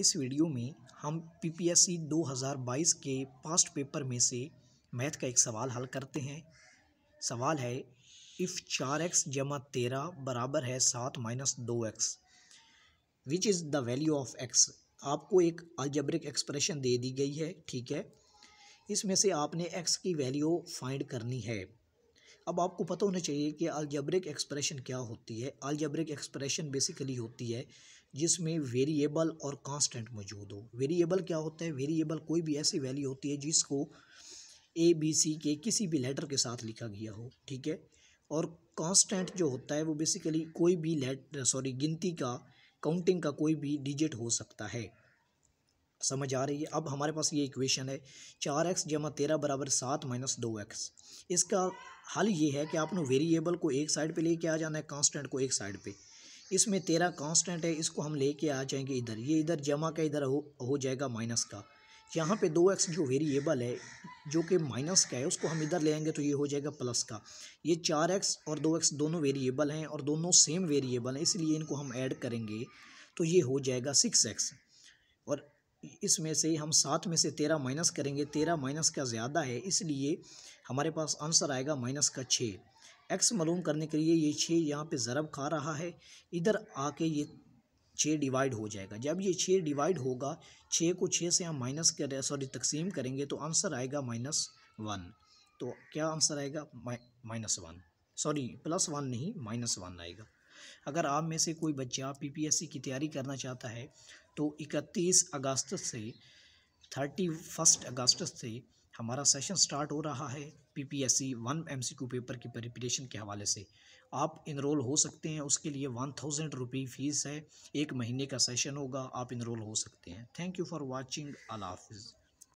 इस वीडियो में हम पीपीएससी 2022 के पास्ट पेपर में से मैथ का एक सवाल हल करते हैं सवाल है इफ़ चार एक्स जमा तेरह बराबर है सात माइनस दो X which is the value of X आपको एक अलजब्रिक एक्सप्रेशन दे दी गई है ठीक है इसमें से आपने एक्स की वैल्यू फाइंड करनी है अब आपको पता होना चाहिए कि अलजबरिक एक्सप्रेशन क्या होती है अलजबरिक एक्सप्रेशन बेसिकली होती है जिसमें वेरिएबल और कांस्टेंट मौजूद हो वेरिएबल क्या होता है वेरिएबल कोई भी ऐसी वैल्यू होती है जिसको ए बी सी के किसी भी लेटर के साथ लिखा गया हो ठीक है और कांस्टेंट जो होता है वो बेसिकली कोई भी लेट सॉरी गिनती का काउंटिंग का कोई भी डिजिट हो सकता है समझ आ रही है अब हमारे पास ये इक्वेशन है चार एक्स जमा तेरह बराबर सात माइनस दो एक्स इसका हल ये है कि आपने वेरिएबल को एक साइड पे लेके आ जाना है कांस्टेंट को एक साइड पे इसमें तेरह कांस्टेंट है इसको हम लेके आ जाएंगे इधर ये इधर जमा का इधर हो, हो जाएगा माइनस का यहाँ पे दो एक्स जो वेरिएबल है जो कि माइनस का है उसको हम इधर ले आएंगे तो ये हो जाएगा प्लस का ये चार एक्स और दो एक्स दोनों वेरिएबल हैं और दोनों सेम वेरिएबल हैं इसलिए इनको हम ऐड करेंगे तो ये हो जाएगा सिक्स एक्स और इसमें से हम सात में से तेरह माइनस करेंगे तेरह माइनस का ज़्यादा है इसलिए हमारे पास आंसर आएगा माइनस का छः एक्स मालूम करने के लिए ये छः यहाँ पे ज़रब खा रहा है इधर आके ये छः डिवाइड हो जाएगा जब ये छः डिवाइड होगा छः को छः से हम माइनस कर सॉरी तकसीम करेंगे तो आंसर आएगा माइनस वन तो क्या आंसर आएगा minus one sorry plus one नहीं माइनस वन आएगा अगर आप में से कोई बच्चा पीपीएससी की तैयारी करना चाहता है तो 31 अगस्त से 31 अगस्त से हमारा सेशन स्टार्ट हो रहा है पीपीएससी वन एमसीक्यू पेपर की प्रिपरेशन के हवाले से आप इनरोल हो सकते हैं उसके लिए वन थाउजेंड रुपी फ़ीस है एक महीने का सेशन होगा आप इनरोल हो सकते हैं thank you for watching Allah हाफिज़